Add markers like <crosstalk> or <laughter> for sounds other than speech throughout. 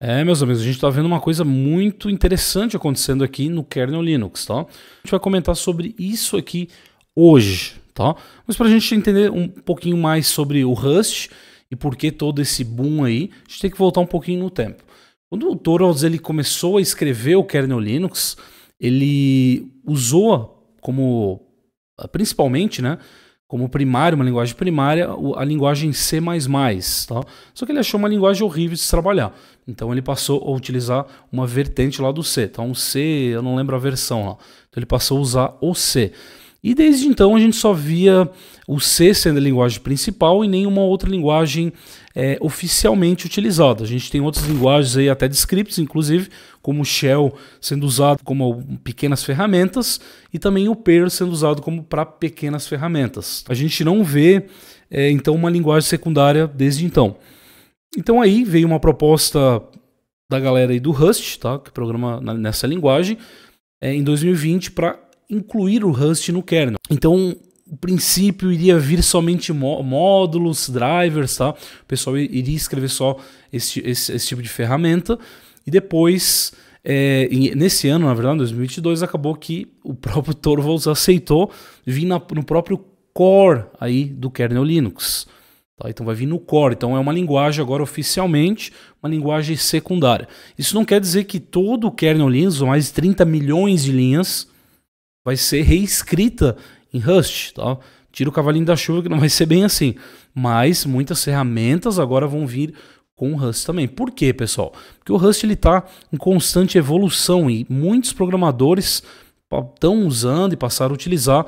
É, meus amigos, a gente está vendo uma coisa muito interessante acontecendo aqui no kernel Linux, tá? A gente vai comentar sobre isso aqui hoje, tá? Mas para a gente entender um pouquinho mais sobre o Rust e por que todo esse boom aí, a gente tem que voltar um pouquinho no tempo. Quando o Torvalds ele começou a escrever o kernel Linux, ele usou como principalmente, né, como primário, uma linguagem primária, a linguagem C++. Tá? Só que ele achou uma linguagem horrível de se trabalhar. Então ele passou a utilizar uma vertente lá do C. Então um C, eu não lembro a versão lá. Então ele passou a usar o C. E desde então a gente só via o C sendo a linguagem principal e nenhuma outra linguagem é, oficialmente utilizada. A gente tem outras linguagens aí, até de scripts, inclusive, como shell sendo usado como pequenas ferramentas e também o Perl sendo usado como para pequenas ferramentas. A gente não vê é, então uma linguagem secundária desde então. Então aí veio uma proposta da galera aí do Rust, tá, que programa nessa linguagem, é, em 2020 para incluir o Rust no kernel. Então o princípio iria vir somente módulos, drivers, tá? O pessoal iria escrever só esse, esse, esse tipo de ferramenta. E depois, é, nesse ano, na verdade, 2022, acabou que o próprio <laughs> Torvalds aceitou vir na, no próprio core aí do kernel Linux. Tá, então vai vir no core. Então é uma linguagem agora oficialmente, uma linguagem secundária. Isso não quer dizer que todo o kernel Linux, mais de 30 milhões de linhas, vai ser reescrita em Rust. Tá? Tira o cavalinho da chuva que não vai ser bem assim. Mas muitas ferramentas agora vão vir com o Rust também. Por quê, pessoal? Porque o Rust está em constante evolução e muitos programadores estão usando e passaram a utilizar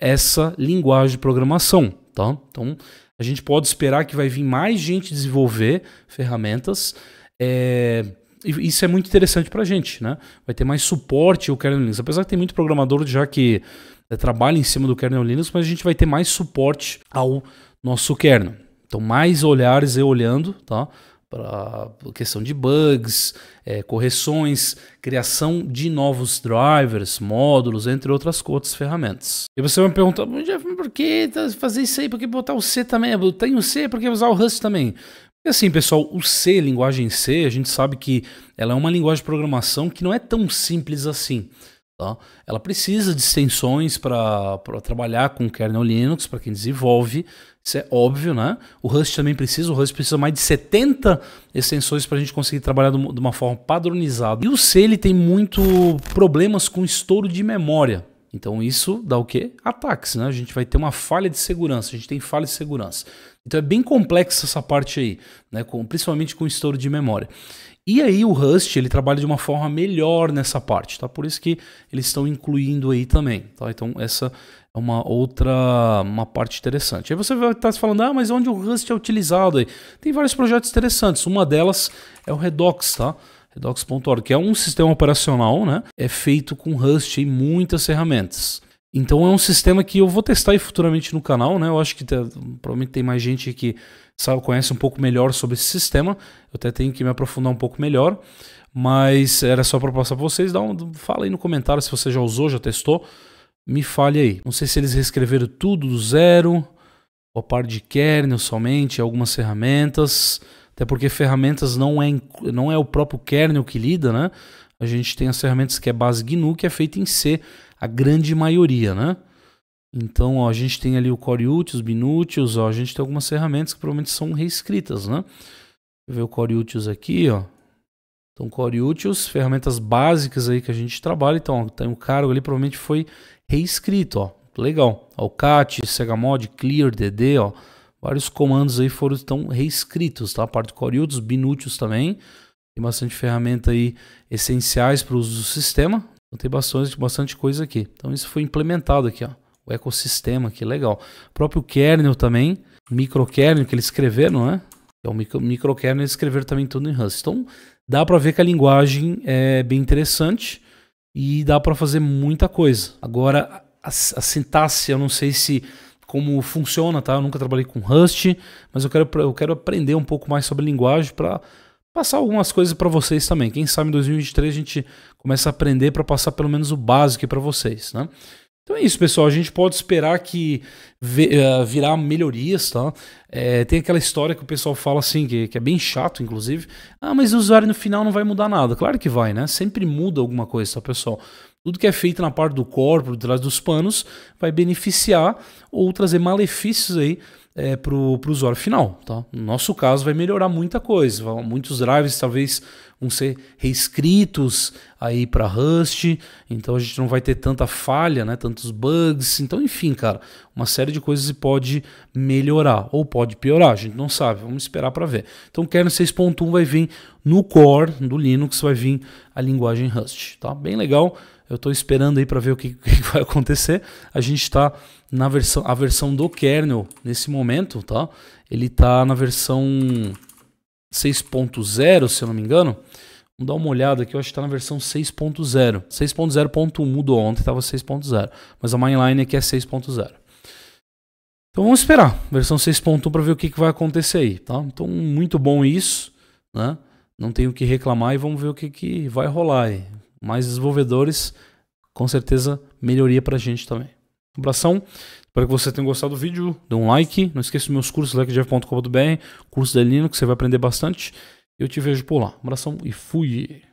essa linguagem de programação. Tá? Então, a gente pode esperar que vai vir mais gente desenvolver ferramentas. É... Isso é muito interessante para a gente. Né? Vai ter mais suporte ao kernel Linux. Apesar que tem muito programador já que é, trabalha em cima do kernel Linux, mas a gente vai ter mais suporte ao nosso kernel. Então, mais olhares e olhando tá? para questão de bugs, é, correções, criação de novos drivers, módulos, entre outras outras ferramentas. E você vai me perguntar, Jeff, por que tá fazer isso aí? Por que botar o C também? Eu tenho o C, por que usar o Rust também? E assim, pessoal, o C, linguagem C, a gente sabe que ela é uma linguagem de programação que não é tão simples assim. Tá? Ela precisa de extensões para trabalhar com kernel Linux, para quem desenvolve, isso é óbvio, né? O Rust também precisa, o Rust precisa mais de 70 extensões para a gente conseguir trabalhar de uma forma padronizada. E o C ele tem muito problemas com estouro de memória. Então isso dá o quê? Ataques, né? A gente vai ter uma falha de segurança, a gente tem falha de segurança. Então é bem complexa essa parte aí, né? Com, principalmente com estouro de memória. E aí o Rust ele trabalha de uma forma melhor nessa parte, tá? Por isso que eles estão incluindo aí também, tá? Então essa é uma outra uma parte interessante. Aí você vai estar tá falando, ah, mas onde o Rust é utilizado aí? Tem vários projetos interessantes. Uma delas é o Redox, tá? docs.org, que é um sistema operacional, né? É feito com Rust e muitas ferramentas. Então é um sistema que eu vou testar futuramente no canal, né? Eu acho que provavelmente tem mais gente que sabe, conhece um pouco melhor sobre esse sistema. Eu até tenho que me aprofundar um pouco melhor. Mas era só para passar para vocês. Dá um, fala aí no comentário se você já usou, já testou. Me fale aí. Não sei se eles reescreveram tudo do zero, ou a parte de kernel somente, algumas ferramentas até porque ferramentas não é, não é o próprio kernel que lida, né? A gente tem as ferramentas que é base GNU, que é feita em C, a grande maioria, né? Então, ó, a gente tem ali o Core Utils, ó, a gente tem algumas ferramentas que provavelmente são reescritas, né? Deixa eu ver o Core Utils aqui, ó. Então, Core Utils, ferramentas básicas aí que a gente trabalha. Então, ó, tem o um cargo ali, provavelmente foi reescrito, ó. Legal. Alcat, Segamod, Clear, DD, ó vários comandos aí foram estão reescritos, tá? A parte do Coriúdos, binúteos também. Tem bastante ferramenta aí essenciais para o uso do sistema. Então tem bastante, bastante coisa aqui. Então isso foi implementado aqui, ó. O ecossistema, que legal. O próprio kernel também, microkernel que eles escreveram, né? é micro, microkernel eles escreveram também tudo em Rust. Então, dá para ver que a linguagem é bem interessante e dá para fazer muita coisa. Agora, a, a sintaxe, eu não sei se como funciona, tá? Eu nunca trabalhei com Rust, mas eu quero, eu quero aprender um pouco mais sobre linguagem para passar algumas coisas para vocês também. Quem sabe em 2023 a gente começa a aprender para passar pelo menos o básico para vocês, né? Então é isso, pessoal. A gente pode esperar que eh, virá melhorias, tá? É, tem aquela história que o pessoal fala assim, que, que, é bem chato, inclusive. Ah, mas o usuário no final não vai mudar nada. Claro que vai, né? Sempre muda alguma coisa, tá, pessoal? Tudo que é feito na parte do corpo, atrás dos panos, vai beneficiar ou trazer malefícios aí é, para o usuário final. Tá? No nosso caso, vai melhorar muita coisa. Muitos drives talvez vão ser reescritos aí para Rust, então a gente não vai ter tanta falha, né? tantos bugs. Então, enfim, cara, uma série de coisas pode melhorar ou pode piorar, a gente não sabe, vamos esperar para ver. Então, kernel 6.1 vai vir no core do Linux, vai vir a linguagem Rust. Tá? Bem legal. Eu estou esperando aí para ver o que, <laughs> que, vai acontecer. A gente está na versão, a versão do kernel nesse momento, tá? Ele está na versão 6.0, se eu não me engano. Vamos dar uma olhada aqui, eu acho que está na versão 6.0. 6.0.1 mudou ontem, estava 6.0. Mas a mainline aqui é 6.0. Então vamos esperar, versão 6.1 para ver o que, que vai acontecer aí, tá? Então muito bom isso, né? Não tenho o que reclamar e vamos ver o que, que vai rolar aí mais desenvolvedores, com certeza melhoria para a gente também. Um abração, espero que você tenha gostado do vídeo, dê um like, não esqueça dos meus cursos, likejeff.com.br, curso da Linux, você vai aprender bastante. Eu te vejo por lá. Um abração e fui!